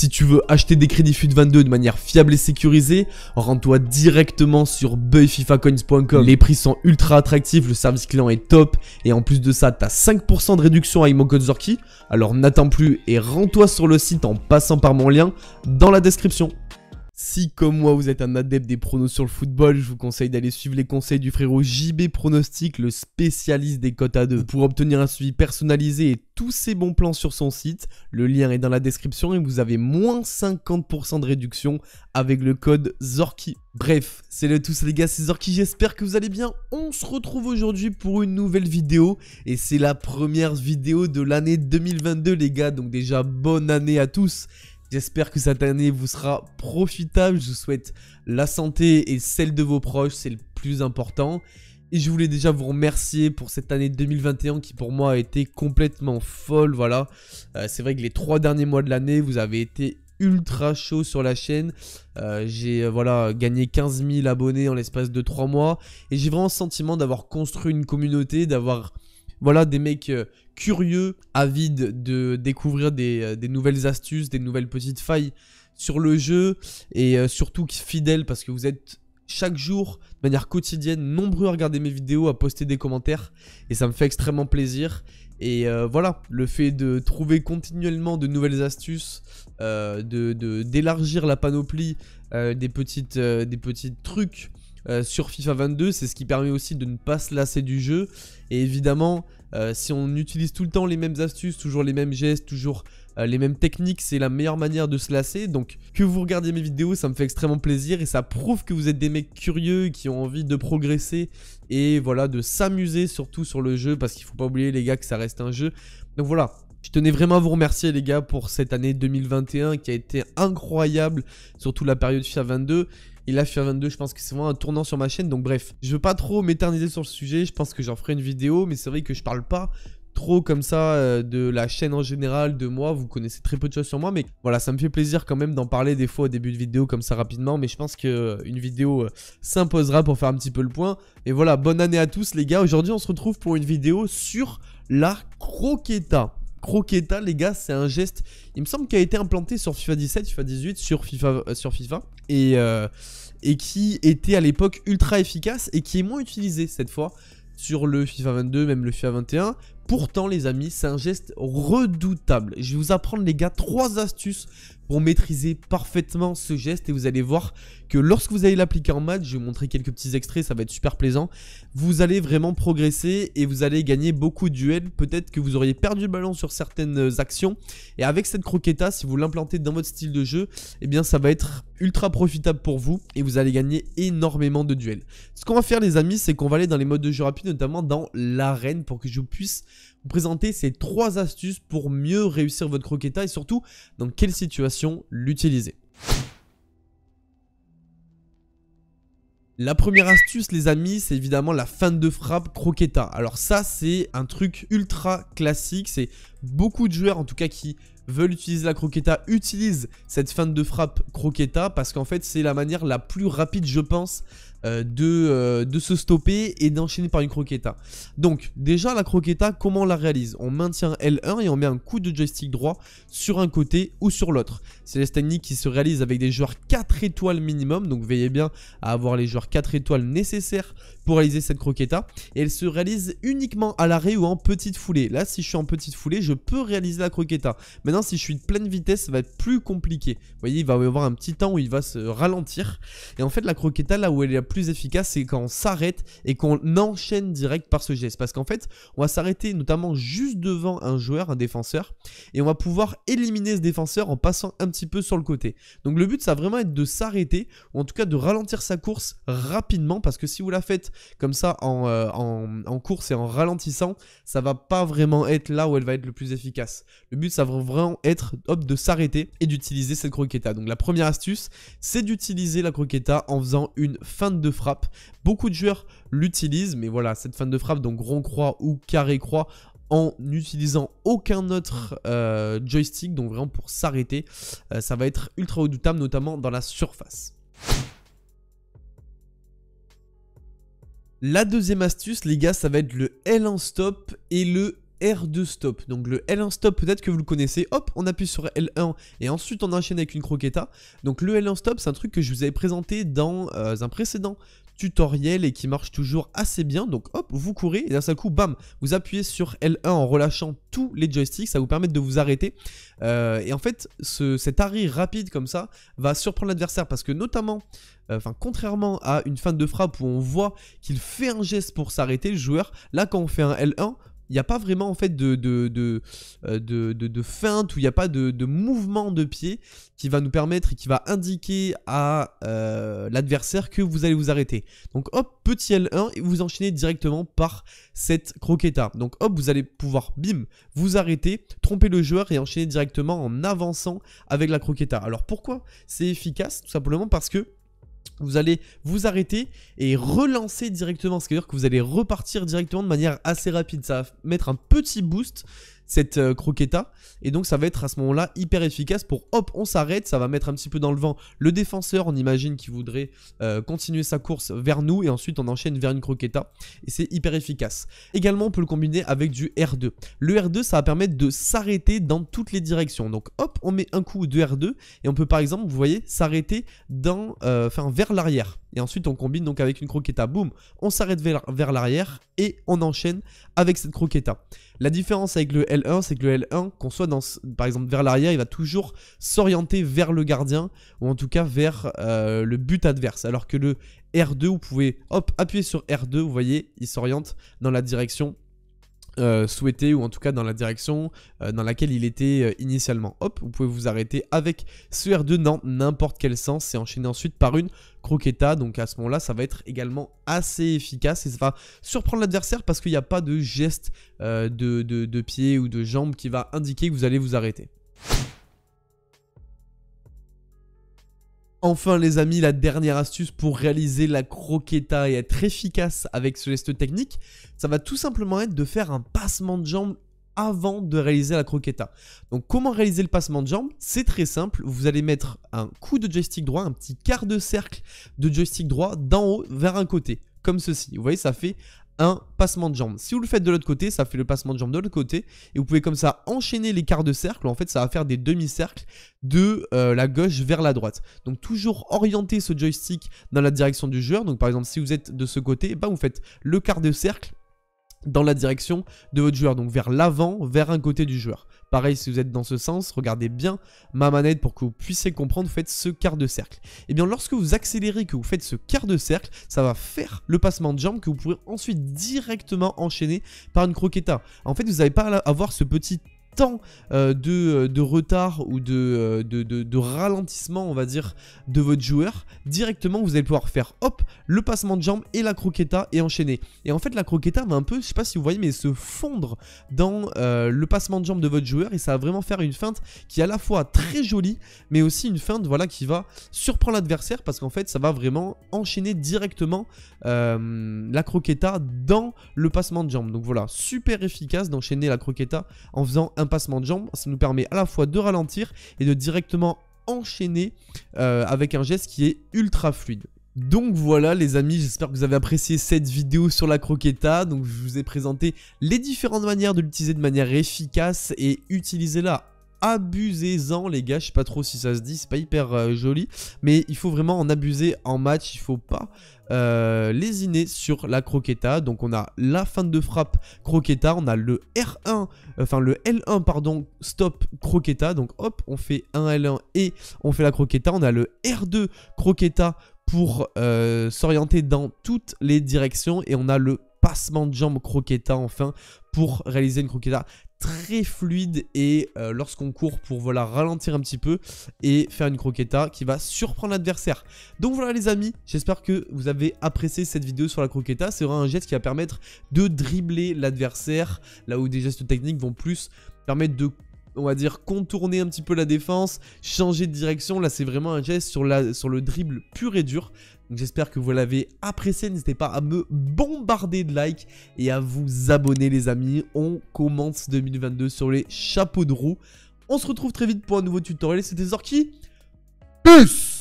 Si tu veux acheter des crédits FUT 22 de manière fiable et sécurisée, rends-toi directement sur buyfifacoins.com. Les prix sont ultra attractifs, le service client est top et en plus de ça, tu as 5% de réduction à mon code Zorki. Alors n'attends plus et rends-toi sur le site en passant par mon lien dans la description. Si, comme moi, vous êtes un adepte des pronos sur le football, je vous conseille d'aller suivre les conseils du frérot JB Pronostic, le spécialiste des cotes à deux. Pour obtenir un suivi personnalisé et tous ses bons plans sur son site, le lien est dans la description et vous avez moins 50% de réduction avec le code ZORKI. Bref, c'est le tout les gars, c'est Zorki, j'espère que vous allez bien. On se retrouve aujourd'hui pour une nouvelle vidéo et c'est la première vidéo de l'année 2022 les gars, donc déjà bonne année à tous J'espère que cette année vous sera profitable. Je vous souhaite la santé et celle de vos proches, c'est le plus important. Et je voulais déjà vous remercier pour cette année 2021 qui pour moi a été complètement folle. Voilà, euh, c'est vrai que les trois derniers mois de l'année, vous avez été ultra chaud sur la chaîne. Euh, j'ai euh, voilà gagné 15 000 abonnés en l'espace de trois mois et j'ai vraiment le sentiment d'avoir construit une communauté, d'avoir voilà des mecs curieux, avide de découvrir euh, des, nouvelles astuces, des nouvelles petites failles sur le jeu et euh, surtout fidèle parce que vous êtes chaque jour, de manière quotidienne, nombreux à regarder mes vidéos, à poster des commentaires et ça me fait extrêmement plaisir. Et euh, voilà, le fait de trouver continuellement de nouvelles astuces, d'élargir la panoplie, des, petites, des petits trucs euh, sur FIFA 22, c'est ce qui permet aussi de ne pas se lasser du jeu. Et évidemment, euh, si on utilise tout le temps les mêmes astuces, toujours les mêmes gestes, toujours euh, les mêmes techniques, c'est la meilleure manière de se lasser. Donc que vous regardiez mes vidéos, ça me fait extrêmement plaisir et ça prouve que vous êtes des mecs curieux qui ont envie de progresser et voilà de s'amuser surtout sur le jeu parce qu'il faut pas oublier les gars que ça reste un jeu. Donc voilà, je tenais vraiment à vous remercier les gars pour cette année 2021 qui a été incroyable, surtout la période FIFA 22. Il a je 22, je pense que c'est vraiment un tournant sur ma chaîne. Donc bref, je veux pas trop m'éterniser sur le sujet. Je pense que j'en ferai une vidéo, mais c'est vrai que je parle pas trop comme ça euh, de la chaîne en général, de moi. Vous connaissez très peu de choses sur moi, mais voilà, ça me fait plaisir quand même d'en parler des fois au début de vidéo comme ça rapidement. Mais je pense qu'une euh, vidéo euh, s'imposera pour faire un petit peu le point. Et voilà, bonne année à tous les gars. Aujourd'hui, on se retrouve pour une vidéo sur la croqueta. Croqueta, les gars, c'est un geste, il me semble, qu'il a été implanté sur FIFA 17, FIFA 18, euh, sur FIFA. et, euh, et qui était à l'époque ultra efficace et qui est moins utilisé cette fois sur le FIFA 22, même le FIFA 21. Pourtant, les amis, c'est un geste redoutable. Je vais vous apprendre, les gars, trois astuces pour maîtriser parfaitement ce geste et vous allez voir que lorsque vous allez l'appliquer en match, je vais vous montrer quelques petits extraits, ça va être super plaisant, vous allez vraiment progresser et vous allez gagner beaucoup de duels, peut-être que vous auriez perdu le ballon sur certaines actions et avec cette croqueta, si vous l'implantez dans votre style de jeu, eh bien ça va être ultra profitable pour vous et vous allez gagner énormément de duels. Ce qu'on va faire les amis, c'est qu'on va aller dans les modes de jeu rapide, notamment dans l'arène pour que je puisse vous présenter ces trois astuces pour mieux réussir votre croqueta et surtout dans quelle situation l'utiliser. La première astuce les amis c'est évidemment la fin de frappe croquetta. Alors ça c'est un truc ultra classique, c'est beaucoup de joueurs en tout cas qui veulent utiliser la croquetta utilisent cette fin de frappe croquetta parce qu'en fait c'est la manière la plus rapide je pense euh, euh, de, se stopper et d'enchaîner par une croquetta. Donc déjà la croquetta comment on la réalise On maintient L1 et on met un coup de joystick droit sur un côté ou sur l'autre. C'est la technique qui se réalise avec des joueurs 4 étoiles minimum, donc veillez bien à avoir les joueurs 4 étoiles nécessaires pour réaliser cette croquetta. Et elle se réalise uniquement à l'arrêt ou en petite foulée. Là, si je suis en petite foulée, je peux réaliser la croquetta. Maintenant, si je suis de pleine vitesse, ça va être plus compliqué. Vous voyez, il va y avoir un petit temps où il va se ralentir. Et en fait, la croquetta là où elle est plus efficace, c'est quand on s'arrête et qu'on enchaîne direct par ce geste. Parce qu'en fait, on va s'arrêter notamment juste devant un joueur, un défenseur, et on va pouvoir éliminer ce défenseur en passant un petit peu sur le côté. Donc le but, ça va vraiment être de s'arrêter, ou en tout cas de ralentir sa course rapidement, parce que si vous la faites comme ça en, euh, course et en ralentissant, ça va pas vraiment être là où elle va être le plus efficace. Le but, ça va vraiment être hop, de s'arrêter et d'utiliser cette croqueta. Donc la première astuce, c'est d'utiliser la croqueta en faisant une fin de de frappe. Beaucoup de joueurs l'utilisent, mais voilà, cette fan de frappe, donc rond croix ou carré croix, en n'utilisant aucun autre euh, joystick, donc vraiment pour s'arrêter, euh, ça va être ultra redoutable, notamment dans la surface. La deuxième astuce, les gars, ça va être le l en stop et le R2 stop. Donc le L1 stop, peut-être que vous le connaissez. Hop, on appuie sur L1 et ensuite on enchaîne avec une croquetta. Donc le L1 stop, c'est un truc que je vous avais présenté dans euh, un précédent tutoriel et qui marche toujours assez bien. Donc hop, vous courez et d'un seul coup, bam, vous appuyez sur L1 en relâchant tous les joysticks. Ça vous permet de vous arrêter. Euh, et en fait, cet arrêt rapide comme ça va surprendre l'adversaire parce que notamment, euh, enfin contrairement à une fin de frappe où on voit qu'il fait un geste pour s'arrêter, le joueur, là quand on fait un L1, il n'y a pas vraiment en fait de, de, de, euh, feinte ou il n'y a pas de, mouvement de pied qui va nous permettre et qui va indiquer à euh, l'adversaire que vous allez vous arrêter. Donc hop, petit L1 et vous enchaînez directement par cette croqueta. Donc hop, vous allez pouvoir, bim, vous arrêter, tromper le joueur et enchaîner directement en avançant avec la croqueta. Alors pourquoi c'est efficace Tout simplement parce que vous allez vous arrêter et relancer directement. C'est-à-dire que vous allez repartir directement de manière assez rapide. Ça va mettre un petit boost cette euh, croqueta. Et donc ça va être à ce moment-là hyper efficace pour hop, on s'arrête, ça va mettre un petit peu dans le vent le défenseur, on imagine qu'il voudrait euh, continuer sa course vers nous et ensuite on enchaîne vers une croqueta. Et c'est hyper efficace. Également, on peut le combiner avec du R2. Le R2, ça va permettre de s'arrêter dans toutes les directions. Donc hop, on met un coup de R2 et on peut par exemple, vous voyez, s'arrêter dans, euh, vers l'arrière. Et ensuite, on combine donc avec une croqueta. Boum, on s'arrête vers, l'arrière et on enchaîne avec cette croqueta. La différence avec le L1, c'est que le L1, qu'on soit dans, par exemple vers l'arrière, il va toujours s'orienter vers le gardien ou en tout cas vers euh, le but adverse. Alors que le R2, vous pouvez hop, appuyer sur R2, vous voyez, il s'oriente dans la direction euh, souhaité ou en tout cas dans la direction euh, dans laquelle il était euh, initialement. Hop, vous pouvez vous arrêter avec ce R2 dans n'importe quel sens et enchaîner ensuite par une croqueta. Donc à ce moment-là, ça va être également assez efficace et ça va surprendre l'adversaire parce qu'il n'y a pas de geste de, de pied ou de jambe qui va indiquer que vous allez vous arrêter. Enfin les amis, la dernière astuce pour réaliser la croqueta et être efficace avec ce geste technique, ça va tout simplement être de faire un passement de jambe avant de réaliser la croqueta. Donc comment réaliser le passement de jambe C'est très simple, vous allez mettre un coup de joystick droit, un petit quart de cercle de joystick droit d'en haut vers un côté, comme ceci. Vous voyez, ça fait un passement de jambe. Si vous le faites de l'autre côté, ça fait le passement de jambe de l'autre côté. Et vous pouvez comme ça enchaîner les quarts de cercle. En fait, ça va faire des demi-cercles de euh, la gauche vers la droite. Donc toujours orienter ce joystick dans la direction du joueur. Donc par exemple, si vous êtes de ce côté, bah, vous faites le quart de cercle dans la direction de votre joueur, donc vers l'avant, vers un côté du joueur. Pareil, si vous êtes dans ce sens, regardez bien ma manette pour que vous puissiez comprendre, vous faites ce quart de cercle. Et eh bien lorsque vous accélérez, que vous faites ce quart de cercle, ça va faire le passement de jambe que vous pourrez ensuite directement enchaîner par une croquetta. En fait, vous n'allez pas avoir ce petit temps euh, euh, de, retard ou euh, de, ralentissement, on va dire, de votre joueur, directement vous allez pouvoir faire hop, le passement de jambe et la croqueta et enchaîner. Et en fait, la croqueta va un peu, je sais pas si vous voyez, mais se fondre dans le passement de jambe de votre joueur et ça va vraiment faire une feinte qui est à la fois très jolie, mais aussi une feinte voilà, qui va surprendre l'adversaire parce qu'en fait, ça va vraiment enchaîner directement la croqueta dans le passement de jambe. Donc voilà, super efficace d'enchaîner la croqueta en faisant un passement de jambes, ça nous permet à la fois de ralentir et de directement enchaîner euh, avec un geste qui est ultra fluide. Donc voilà les amis, j'espère que vous avez apprécié cette vidéo sur la croqueta. Donc je vous ai présenté les différentes manières de l'utiliser de manière efficace et utilisez-la abusez-en les gars, je sais pas trop si ça se dit, c'est pas hyper euh, joli, mais il faut vraiment en abuser en match, il faut pas euh, les innés sur la croqueta. Donc on a la fin de frappe croqueta, on a le R1, enfin le L1 pardon, stop croqueta. Donc hop, on fait un L1 et on fait la croqueta. On a le R2 croqueta pour euh, s'orienter dans toutes les directions et on a le passement de jambe croqueta enfin pour réaliser une croqueta très fluide et euh, lorsqu'on court pour voilà ralentir un petit peu et faire une croqueta qui va surprendre l'adversaire. Donc voilà les amis, j'espère que vous avez apprécié cette vidéo sur la croqueta. C'est vraiment un geste qui va permettre de dribbler l'adversaire là où des gestes techniques vont plus permettre de on va dire, contourner un petit peu la défense, changer de direction. Là, c'est vraiment un geste sur, la, sur le dribble pur et dur. J'espère que vous l'avez apprécié. N'hésitez pas à me bombarder de likes et à vous abonner, les amis. On commence 2022 sur les chapeaux de roue. On se retrouve très vite pour un nouveau tutoriel. C'était Zorki. Peace